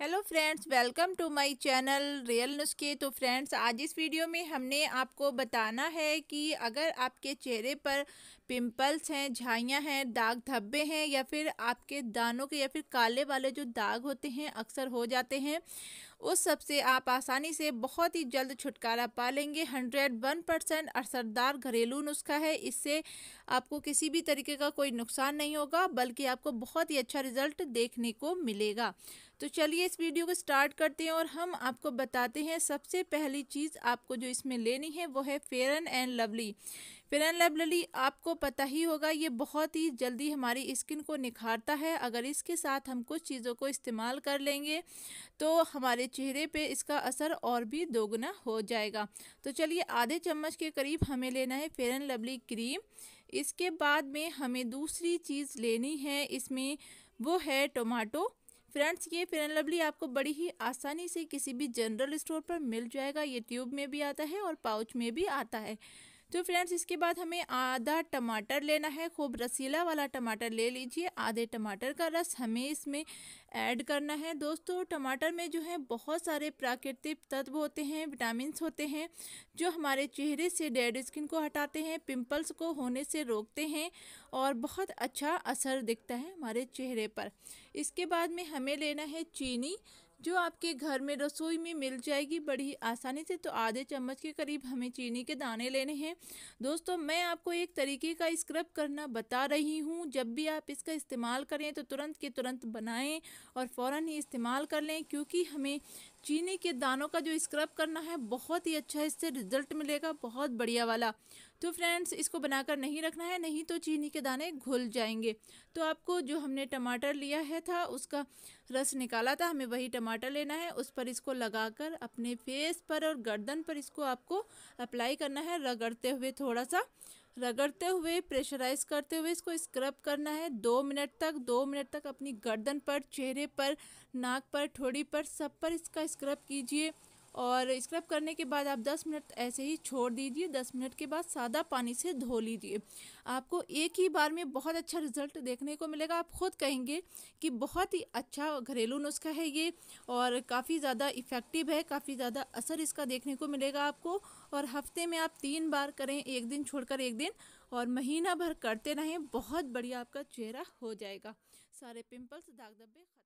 hello friends welcome to my channel real नुस्खे तो friends आज इस वीडियो में हमने आपको बताना है कि अगर आपके चेहरे पर पिंपल्स हैं झाइयाँ हैं दाग धब्बे हैं या फिर आपके दानों के या फिर काले वाले जो दाग होते हैं अक्सर हो जाते हैं उस सब से आप आसानी से बहुत ही जल्द छुटकारा पा लेंगे हंड्रेड वन परसेंट असरदार घरेलू नुस्खा है इससे आपको किसी भी तरीके का कोई नुकसान नहीं होगा बल्कि आपको बहुत ही अच्छा रिजल्ट देखने को मिलेगा तो चलिए इस वीडियो को स्टार्ट करते हैं और हम आपको बताते हैं सबसे पहली चीज़ आपको जो इसमें लेनी है वो है fair and lovely fair lovely आपको पता ही होगा ये बहुत ही जल्दी हमारी स्किन को निखारता है अगर इसके साथ हम कुछ चीज़ों को इस्तेमाल कर लेंगे तो हमारे चेहरे पे इसका असर और भी दोगुना हो जाएगा तो चलिए आधे चम्मच के करीब हमें लेना है फेरन लवली क्रीम इसके बाद में हमें दूसरी चीज़ लेनी है इसमें वो है टोमाटो फ्रेंड्स ये फेयर लवली आपको बड़ी ही आसानी से किसी भी जनरल स्टोर पर मिल जाएगा ये ट्यूब में भी आता है और पाउच में भी आता है तो फ्रेंड्स इसके बाद हमें आधा टमाटर लेना है खूब रसीला वाला टमाटर ले लीजिए आधे टमाटर का रस हमें इसमें ऐड करना है दोस्तों टमाटर में जो है बहुत सारे प्राकृतिक तत्व होते हैं विटामिन होते हैं जो हमारे चेहरे से डेड स्किन को हटाते हैं पिंपल्स को होने से रोकते हैं और बहुत अच्छा असर दिखता है हमारे चेहरे पर इसके बाद में हमें लेना है चीनी जो आपके घर में रसोई में मिल जाएगी बड़ी आसानी से तो आधे चम्मच के करीब हमें चीनी के दाने लेने हैं दोस्तों मैं आपको एक तरीके का स्क्रब करना बता रही हूँ जब भी आप इसका इस्तेमाल करें तो तुरंत के तुरंत बनाएं और फ़ौर ही इस्तेमाल कर लें क्योंकि हमें चीनी के दानों का जो स्क्रब करना है बहुत ही अच्छा इससे रिजल्ट मिलेगा बहुत बढ़िया वाला तो फ्रेंड्स इसको बनाकर नहीं रखना है नहीं तो चीनी के दाने घुल जाएंगे तो आपको जो हमने टमाटर लिया है था उसका रस निकाला था हमें वही टमाटर लेना है उस पर इसको लगाकर अपने फेस पर और गर्दन पर इसको आपको अप्लाई करना है रगड़ते हुए थोड़ा सा रगड़ते हुए प्रेशराइज करते हुए इसको स्क्रब करना है दो मिनट तक दो मिनट तक अपनी गर्दन पर चेहरे पर नाक पर ठोड़ी पर सब पर इसका स्क्रब कीजिए और स्क्रब करने के बाद आप 10 मिनट ऐसे ही छोड़ दीजिए 10 मिनट के बाद सादा पानी से धो लीजिए आपको एक ही बार में बहुत अच्छा रिजल्ट देखने को मिलेगा आप खुद कहेंगे कि बहुत ही अच्छा घरेलू नुस्खा है ये और काफ़ी ज़्यादा इफ़ेक्टिव है काफ़ी ज़्यादा असर इसका देखने को मिलेगा आपको और हफ्ते में आप तीन बार करें एक दिन छोड़कर एक दिन और महीना भर करते रहें बहुत बढ़िया आपका चेहरा हो जाएगा सारे पिम्पल्स दाग धब्बे